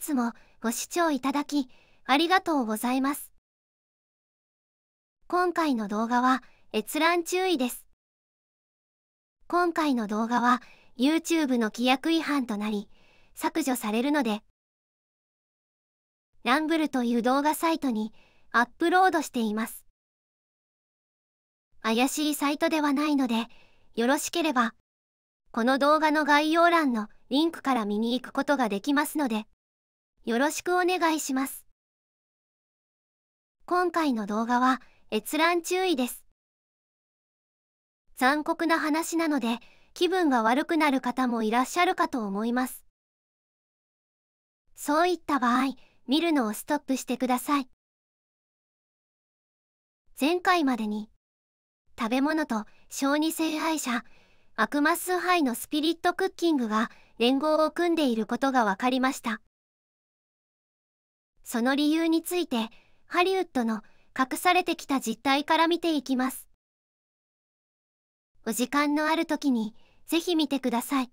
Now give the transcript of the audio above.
つもご視聴いただきありがとうございます。今回の動画は閲覧注意です。今回の動画は YouTube の規約違反となり削除されるのでランブルという動画サイトにアップロードしています。怪しいサイトではないので、よろしければ、この動画の概要欄のリンクから見に行くことができますので、よろしくお願いします。今回の動画は閲覧注意です。残酷な話なので気分が悪くなる方もいらっしゃるかと思います。そういった場合、見るのをストップしてください。前回までに食べ物と小児聖杯者悪魔崇拝のスピリットクッキングが連合を組んでいることが分かりました。その理由についてハリウッドの隠されてきた実態から見ていきますお時間のある時にぜひ見てください